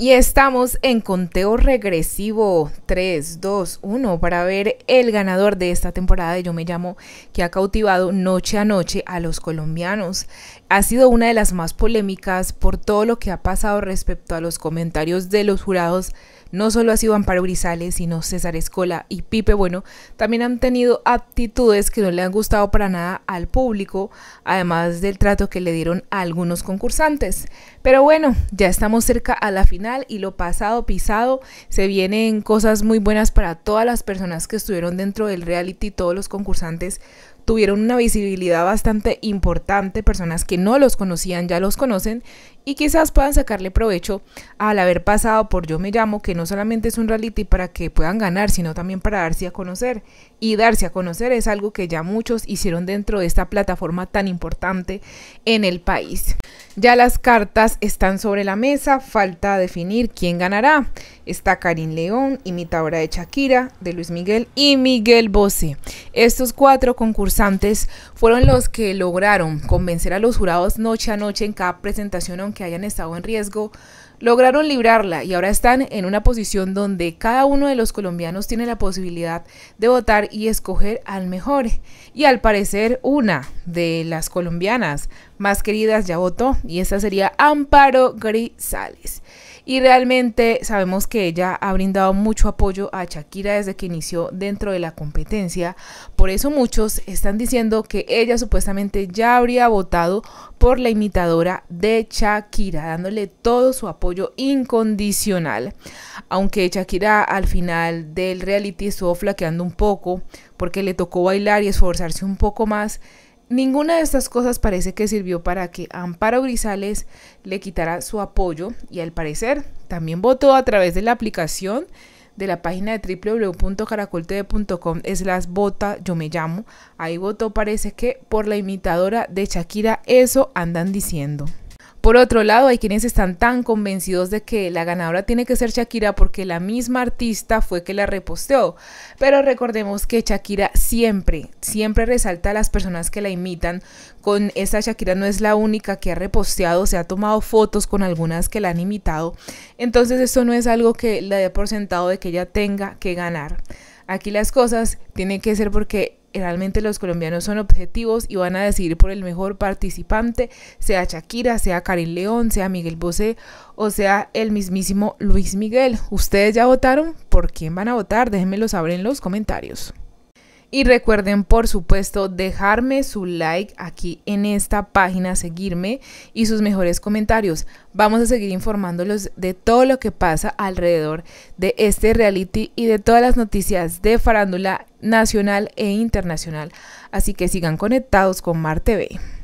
Y estamos en conteo regresivo 3, 2, 1 para ver el ganador de esta temporada de Yo Me Llamo, que ha cautivado noche a noche a los colombianos. Ha sido una de las más polémicas por todo lo que ha pasado respecto a los comentarios de los jurados no solo ha sido Amparo Grisales, sino César Escola y Pipe Bueno también han tenido aptitudes que no le han gustado para nada al público, además del trato que le dieron a algunos concursantes. Pero bueno, ya estamos cerca a la final y lo pasado pisado se vienen cosas muy buenas para todas las personas que estuvieron dentro del reality, todos los concursantes tuvieron una visibilidad bastante importante, personas que no los conocían ya los conocen y quizás puedan sacarle provecho al haber pasado por Yo Me Llamo, que no solamente es un reality para que puedan ganar, sino también para darse a conocer. Y darse a conocer es algo que ya muchos hicieron dentro de esta plataforma tan importante en el país. Ya las cartas están sobre la mesa, falta definir quién ganará. Está Karin León, imitadora de Shakira, de Luis Miguel y Miguel Bosé. Estos cuatro concursos antes fueron los que lograron convencer a los jurados noche a noche en cada presentación, aunque hayan estado en riesgo, lograron librarla y ahora están en una posición donde cada uno de los colombianos tiene la posibilidad de votar y escoger al mejor. Y al parecer una de las colombianas más queridas ya votó y esa sería Amparo Grisales. Y realmente sabemos que ella ha brindado mucho apoyo a Shakira desde que inició dentro de la competencia. Por eso muchos están diciendo que ella supuestamente ya habría votado por la imitadora de Shakira, dándole todo su apoyo incondicional. Aunque Shakira al final del reality estuvo flaqueando un poco porque le tocó bailar y esforzarse un poco más Ninguna de estas cosas parece que sirvió para que Amparo Grisales le quitara su apoyo y al parecer también votó a través de la aplicación de la página de www.caracoltv.com es las bota yo me llamo. Ahí votó parece que por la imitadora de Shakira, eso andan diciendo. Por otro lado, hay quienes están tan convencidos de que la ganadora tiene que ser Shakira porque la misma artista fue que la reposteó. Pero recordemos que Shakira siempre, siempre resalta a las personas que la imitan. Con esa Shakira no es la única que ha reposteado, se ha tomado fotos con algunas que la han imitado. Entonces eso no es algo que le dé por sentado de que ella tenga que ganar. Aquí las cosas tienen que ser porque realmente los colombianos son objetivos y van a decidir por el mejor participante, sea Shakira, sea Karim León, sea Miguel Bosé o sea el mismísimo Luis Miguel. ¿Ustedes ya votaron? ¿Por quién van a votar? Déjenmelo saber en los comentarios. Y recuerden, por supuesto, dejarme su like aquí en esta página, seguirme y sus mejores comentarios. Vamos a seguir informándolos de todo lo que pasa alrededor de este reality y de todas las noticias de farándula nacional e internacional. Así que sigan conectados con Mar TV.